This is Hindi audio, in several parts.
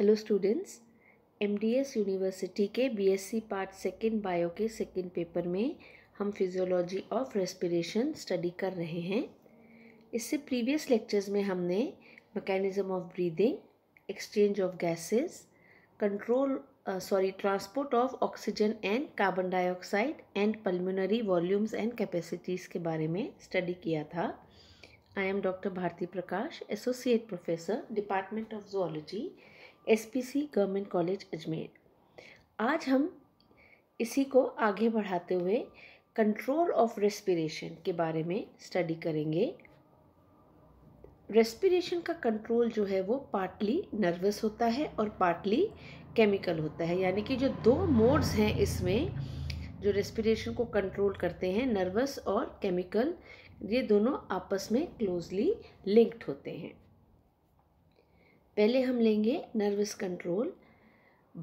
हेलो स्टूडेंट्स एमडीएस यूनिवर्सिटी के बीएससी पार्ट सेकेंड बायो के सेकेंड पेपर में हम फिजियोलॉजी ऑफ रेस्पिरेशन स्टडी कर रहे हैं इससे प्रीवियस लेक्चर्स में हमने mechanism of breathing exchange of gases control sorry transport of oxygen and carbon dioxide and pulmonary volumes and capacities के बारे में स्टडी किया था I am doctor Bharti Prakash associate professor department of zoology SPC government college Ajmer आज हम इसी को आगे बढ़ाते हुए कंट्रोल ऑफ रेस्पिरेशन के बारे में स्टडी करेंगे रेस्पिरेशन का कंट्रोल जो है वो पार्टली नर्वस होता है और पार्टली केमिकल होता है यानी कि जो दो मोड्स हैं इसमें जो रेस्पिरेशन को कंट्रोल करते हैं नर्वस और केमिकल ये दोनों आपस में क्लोजली लिंक्ड होते हैं पहले हम लेंगे नर्वस कंट्रोल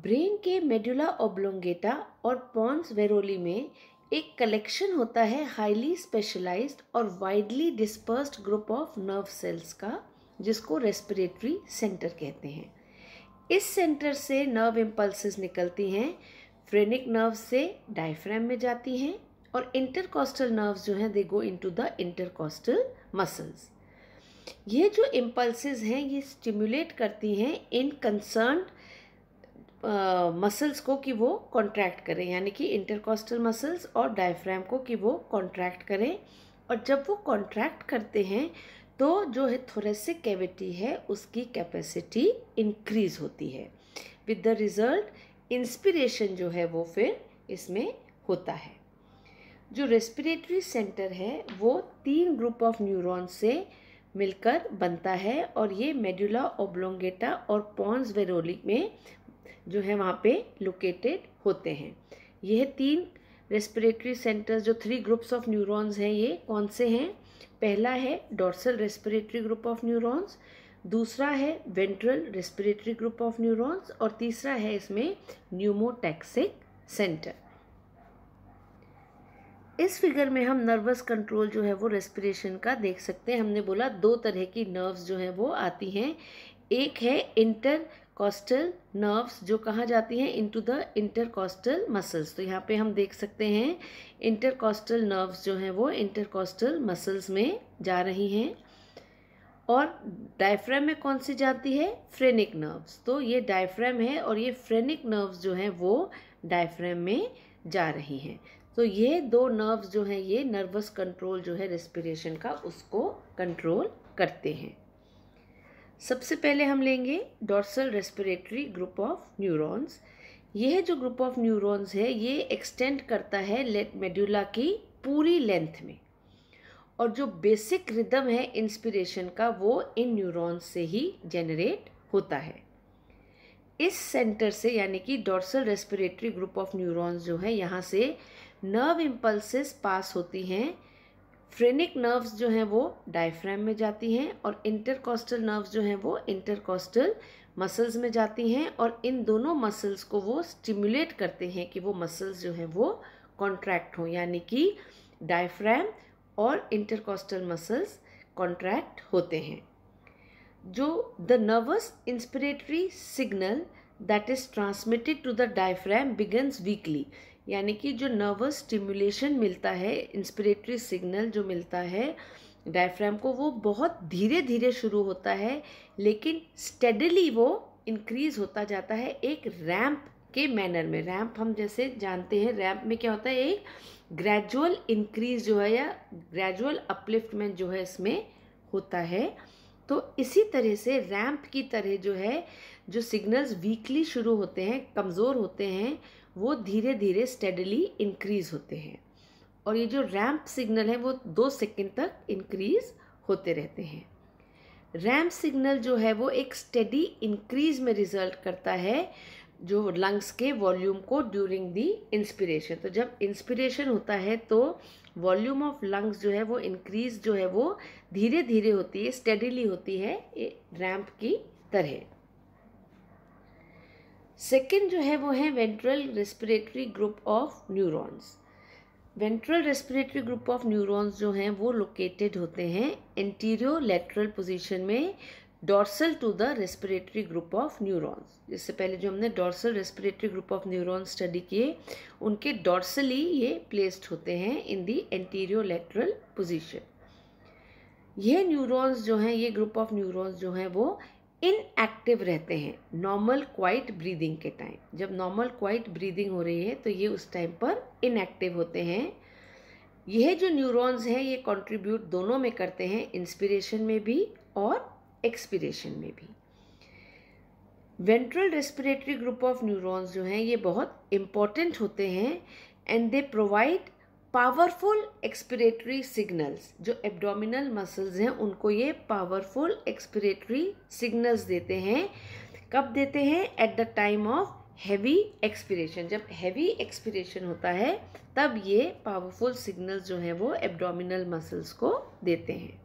ब्रेन के मेडुला ओब्लोंगेटा और पॉन्स वेरोली में एक कलेक्शन होता है हाईली स्पेशलाइज्ड और widely dispersed group of nerve cells का जिसको रेस्पिरेटरी सेंटर कहते हैं इस सेंटर से नर्व इम्पल्स निकलती हैं फ्रेनिक नर्व से डायफ्राम में जाती हैं और इंटरकॉस्टल नर्व्स जो हैं they go into the intercostal muscles ये जो इम्पल्स हैं ये स्टिमुलेट करती हैं इन कंसर्न मसल्स को कि वो कॉन्ट्रैक्ट करें यानी कि इंटरकॉस्टल मसल्स और डायफ्राम को कि वो कॉन्ट्रैक्ट करें और जब वो कॉन्ट्रैक्ट करते हैं तो जो है थोरेसिक कैविटी है उसकी कैपेसिटी इंक्रीज होती है विद द रिज़ल्ट इंस्पिरेशन जो है वो फिर इसमें होता है जो रेस्पिरेटरी सेंटर है वो तीन ग्रुप ऑफ न्यूरॉन्स से मिलकर बनता है और ये मेडुला ओब्लोंगेटा और पॉन्स वेरोली में जो है वहाँ पे लोकेटेड होते हैं यह तीन रेस्पिरेटरी सेंटर्स जो थ्री ग्रुप्स ऑफ न्यूरॉन्स हैं ये कौन से हैं पहला है dorsal respiratory group of neurons दूसरा है ventral respiratory group of neurons और तीसरा है इसमें न्यूमोटैक्सिक सेंटर इस फिगर में हम नर्वस कंट्रोल जो है वो रेस्पिरेशन का देख सकते हैं हमने बोला दो तरह की नर्व्स जो हैं वो आती हैं एक है इंटर कॉस्टल नर्व्स जो कहाँ जाती हैं इनटू द इंटरकॉस्टल मसल्स तो यहाँ पे हम देख सकते हैं इंटरकॉस्टल नर्व्स जो हैं वो इंटरकॉस्टल मसल्स में जा रही हैं और डायफ्रेम में कौन सी जाती है फ्रेनिक नर्व्स तो ये डायफ्रेम है और ये फ्रेनिक नर्व्स जो हैं वो डायफ्रेम में जा रही हैं तो ये दो नर्व्स जो हैं ये नर्वस कंट्रोल जो है रेस्पिरेशन का उसको कंट्रोल करते हैं सबसे पहले हम लेंगे dorsal respiratory group of neurons यह जो ग्रुप ऑफ न्यूरॉन्स है ये एक्सटेंड करता है मेड्यूला की पूरी लेंथ में और जो बेसिक रिदम है इंस्पिरेशन का वो इन न्यूरॉन्स से ही जनरेट होता है इस सेंटर से यानी कि dorsal respiratory group of neurons जो है यहाँ से नर्व इम्पल्सिस पास होती हैं फ्रेनिक नर्व्स जो हैं वो डायफ्राम में जाती हैं और इंटरकॉस्टल नर्व्स जो हैं वो इंटरकॉस्टल मसल्स में जाती हैं और इन दोनों मसल्स को वो स्टिमुलेट करते हैं कि वो मसल्स जो हैं वो कॉन्ट्रैक्ट हों यानी कि डायफ्राम और इंटरकॉस्टल मसल्स कॉन्ट्रैक्ट होते हैं जो the nervous inspiratory signal that is transmitted to the diaphragm begins weakly यानी कि जो नर्वस स्टिमुलेशन मिलता है इंस्पिरेटरी सिग्नल जो मिलता है डायफ्राम को वो बहुत धीरे धीरे शुरू होता है लेकिन स्टेडली वो इंक्रीज होता जाता है एक रैम्प के मैनर में रैम्प हम जैसे जानते हैं रैम्प में क्या होता है एक ग्रेजुअल इंक्रीज जो है या ग्रेजुअल अपलिफ्टमेंट जो है इसमें होता है तो इसी तरह से रैम्प की तरह जो है जो सिग्नल्स वीकली शुरू होते हैं कमज़ोर होते हैं वो धीरे धीरे स्टेडली इंक्रीज़ होते हैं और ये जो रैम्प सिग्नल है वो दो सेकेंड तक इंक्रीज़ होते रहते हैं रैम्प सिग्नल जो है वो एक स्टेडी इंक्रीज में रिजल्ट करता है जो लंग्स के वॉल्यूम को ड्यूरिंग दी इंस्पिरेशन तो जब इंस्पिरेशन होता है तो वॉल्यूम ऑफ लंग्स जो है वो इंक्रीज जो है वो धीरे धीरे होती है स्टेडीली होती है रैम्प की तरह सेकेंड जो है वो है ventral respiratory group of neurons ventral respiratory group of neurons जो हैं वो लोकेटेड होते हैं एंटीरियो लेटरल पोजीशन में dorsal to the respiratory group of neurons इससे पहले जो हमने dorsal respiratory group of neurons study किए उनके डॉर्सली ये प्लेस्ड होते हैं in the antero lateral position ये न्यूरॉन्स जो हैं ये ग्रुप ऑफ न्यूरॉन्स जो हैं वो इनएक्टिव रहते हैं नॉर्मल क्वाइट ब्रीदिंग के टाइम जब नॉर्मल क्वाइट ब्रीदिंग हो रही है तो ये उस टाइम पर इनएक्टिव होते हैं यह जो न्यूरॉन्स हैं ये कंट्रीब्यूट दोनों में करते हैं इंस्पिरेशन में भी और एक्सपिरेशन में भी ventral respiratory group of neurons जो हैं ये बहुत इम्पॉर्टेंट होते हैं and they provide powerful expiratory signals जो एब्डोमिनल मसल्स हैं उनको ये पावरफुल एक्सपिरेटरी सिग्नल्स देते हैं कब देते हैं at the time of heavy expiration जब हैवी एक्सपिरेशन होता है तब ये पावरफुल सिग्नल्स जो हैं वो एब्डोमिनल मसल्स को देते हैं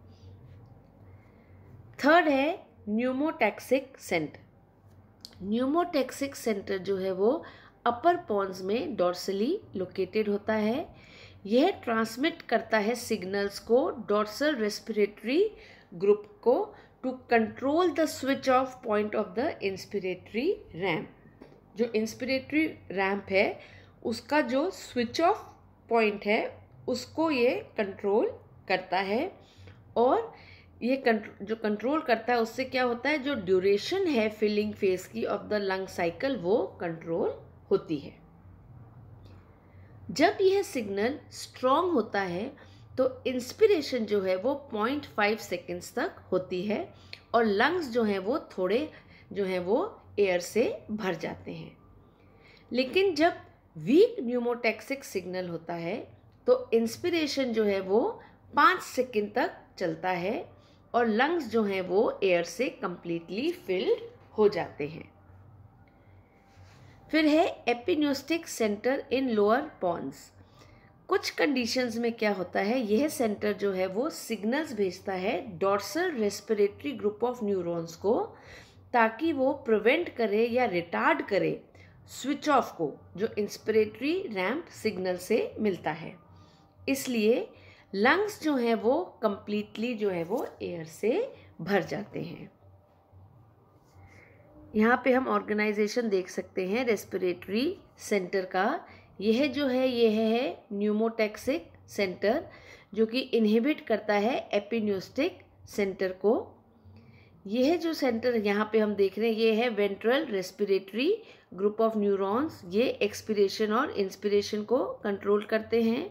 थर्ड है न्यूमोटैक्सिक सेंटर न्यूमोटैक्सिक सेंटर जो है वो अपर पॉन्स में डॉर्सली लोकेटेड होता है यह ट्रांसमिट करता है सिग्नल्स को डॉर्सल रेस्पिरेटरी ग्रुप को to control the switch off point of the inspiratory ramp जो इंस्पिरेटरी रैम्प है उसका जो स्विच ऑफ पॉइंट है उसको ये कंट्रोल करता है और ये कंट्रो, जो कंट्रोल करता है उससे क्या होता है जो ड्यूरेशन है फिलिंग फेस की ऑफ द लंग साइकिल वो कंट्रोल होती है जब यह सिग्नल स्ट्रॉन्ग होता है तो इंस्पिरेशन जो है वो पॉइंट फाइव सेकेंड्स तक होती है और लंग्स जो हैं वो थोड़े जो हैं वो एयर से भर जाते हैं लेकिन जब वीक न्यूमोटैक्सिक सिग्नल होता है तो इंस्पिरेशन जो है वो पाँच सेकेंड तक चलता है और लंग्स जो हैं वो एयर से कम्प्लीटली फिल्ड हो जाते हैं फिर है apneustic centre in lower pons कुछ कंडीशंस में क्या होता है यह सेंटर जो है वो सिग्नल्स भेजता है dorsal respiratory group of neurons को ताकि वो प्रिवेंट करे या रिटार्ड करे स्विच ऑफ को जो इंस्पिरेटरी रैम्प सिग्नल से मिलता है इसलिए लंग्स जो हैं वो कम्प्लीटली जो है वो एयर से भर जाते हैं यहाँ पे हम ऑर्गेनाइजेशन देख सकते हैं रेस्पिरेटरी सेंटर का यह जो है यह है न्यूमोटैक्सिक सेंटर जो कि इनहिबिट करता है एपिन्यूस्टिक सेंटर को यह जो सेंटर यहाँ पे हम देख रहे हैं ये है ventral respiratory group of neurons ये एक्सपिरेशन और इंस्पिरेशन को कंट्रोल करते हैं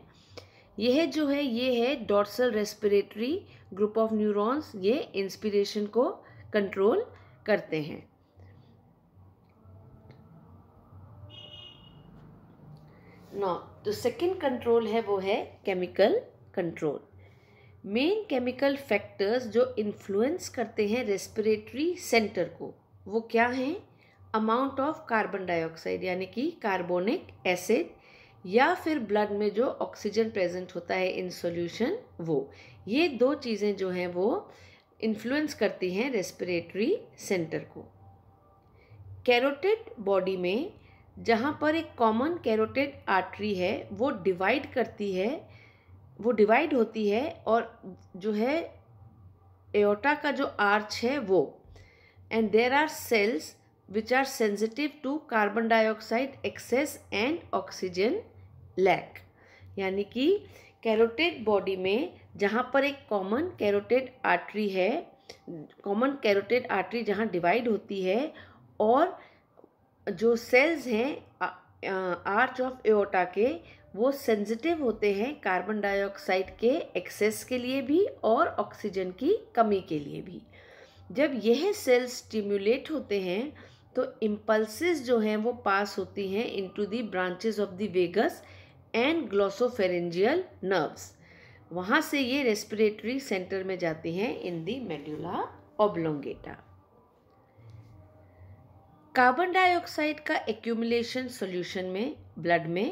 यह जो है ये है dorsal respiratory group of neurons ये इंस्पिरेशन को कंट्रोल करते हैं नौ तो सेकेंड कंट्रोल है वो है chemical control main chemical factors जो इन्फ्लुएंस करते हैं रेस्पिरेटरी सेंटर को वो क्या हैं अमाउंट ऑफ कार्बन डाइऑक्साइड यानी कि कार्बोनिक एसिड या फिर ब्लड में जो ऑक्सीजन प्रेजेंट होता है इन सॉल्यूशन वो ये दो चीज़ें जो हैं वो इन्फ्लुएंस करती हैं रेस्पिरेटरी सेंटर को कैरोटिड बॉडी में जहाँ पर एक कॉमन कैरोटेड आर्टरी है वो डिवाइड करती है वो डिवाइड होती है और जो है एओटा का जो आर्च है वो and there are cells which are sensitive to carbon dioxide excess and oxygen lack यानी कि कैरोटेड बॉडी में जहाँ पर एक कॉमन कैरोटेड आर्टरी है कॉमन कैरोटेड आर्टरी जहाँ डिवाइड होती है और जो सेल्स हैं आर्च ऑफ एओटा के वो सेंसिटिव होते हैं कार्बन डाइऑक्साइड के एक्सेस के लिए भी और ऑक्सीजन की कमी के लिए भी जब यह सेल्स स्टिम्युलेट होते हैं तो इम्पल्स जो हैं वो पास होती हैं into the branches of the vagus and glossopharyngeal nerves वहाँ से ये रेस्पिरेटरी सेंटर में जाती हैं in the medulla oblongata carbon dioxide का एक्यूमुलेशन सॉल्यूशन में ब्लड में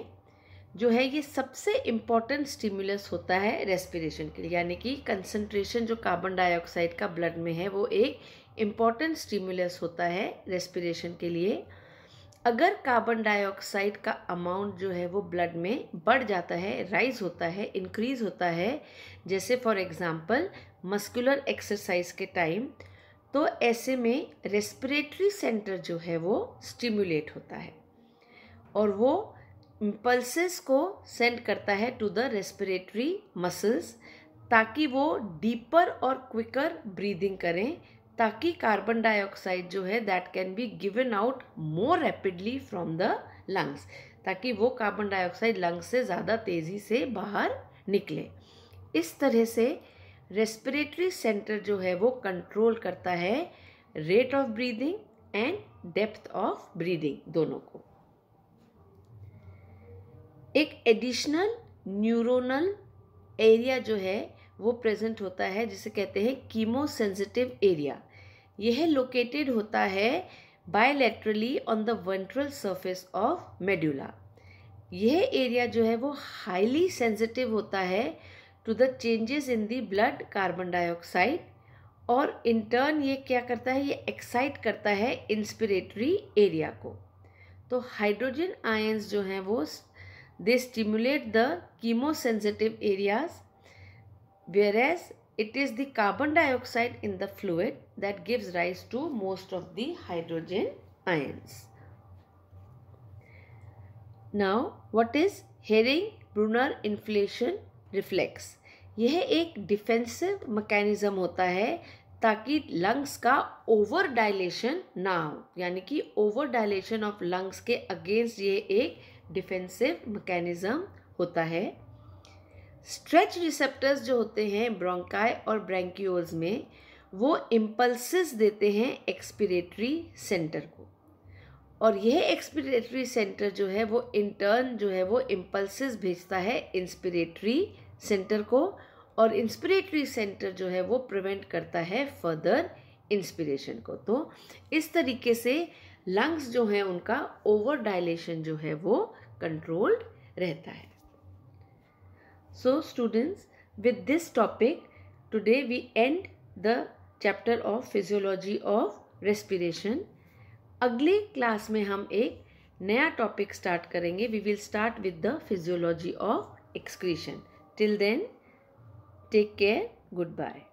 जो है ये सबसे इम्पॉर्टेंट स्टिमुलस होता है रेस्पिरेशन के लिए यानी कि कंसनट्रेशन जो कार्बन डाइऑक्साइड का ब्लड में है वो एक इम्पॉर्टेंट स्टिमुलस होता है रेस्पिरेशन के लिए अगर कार्बन डाइऑक्साइड का अमाउंट जो है वो ब्लड में बढ़ जाता है राइज होता है इंक्रीज़ होता है जैसे फॉर एग्ज़ाम्पल मस्कुलर एक्सरसाइज के टाइम तो ऐसे में रेस्पिरेटरी सेंटर जो है वो स्टिमुलेट होता है और वो इम्पल्सेस को सेंड करता है टू द रेस्पिरेटरी मसल्स ताकि वो डीपर और क्विकर ब्रीदिंग करें ताकि कार्बन डाइऑक्साइड जो है that can be given out more rapidly from the lungs ताकि वो कार्बन डाइऑक्साइड लंग्स से ज़्यादा तेज़ी से बाहर निकले इस तरह से रेस्पिरेटरी सेंटर जो है वो कंट्रोल करता है rate of breathing and depth of breathing दोनों को एक एडिशनल न्यूरोनल एरिया जो है वो प्रेजेंट होता है जिसे कहते हैं कीमो सेंसिटिव एरिया यह लोकेटेड होता है bilaterally on the ventral surface of medulla यह एरिया जो है वो हाईली सेंसिटिव होता है to the changes in the blood carbon dioxide और इन टर्न ये क्या करता है ये एक्साइट करता है इंस्पिरेटरी एरिया को तो हाइड्रोजन आयन्स जो हैं वो they stimulate the chemosensitive areas whereas it is the carbon dioxide in the fluid that gives rise to most of the hydrogen ions now what is Hering Breuer inflation reflex यह एक डिफेंसिव मैकेनिज़्म होता है ताकि लंग्स का ओवर डायलेशन ना हो यानी कि ओवर डायलेशन ऑफ लंग्स के अगेंस्ट ये एक डिफेंसिव मैकेनिज़्म होता है स्ट्रेच रिसेप्टर्स जो होते हैं ब्रोंकाई और ब्रैंक्यूल्स में वो इम्पल्सिस देते हैं एक्सपिरेटरी सेंटर को और यह एक्सपिरेटरी सेंटर जो है वो इंटर्न जो है वो इम्पल्सिस भेजता है इंस्पिरेटरी सेंटर को और इंस्पिरेटरी सेंटर जो है वो प्रिवेंट करता है फर्दर इंस्पिरेशन को तो इस तरीके से लंग्स जो है उनका ओवर डायलेशन जो है वो कंट्रोल्ड रहता है so students with this topic today we end the chapter of physiology of respiration अगली क्लास में हम एक नया टॉपिक स्टार्ट करेंगे we will start with the physiology of excretion till then Take care. Goodbye.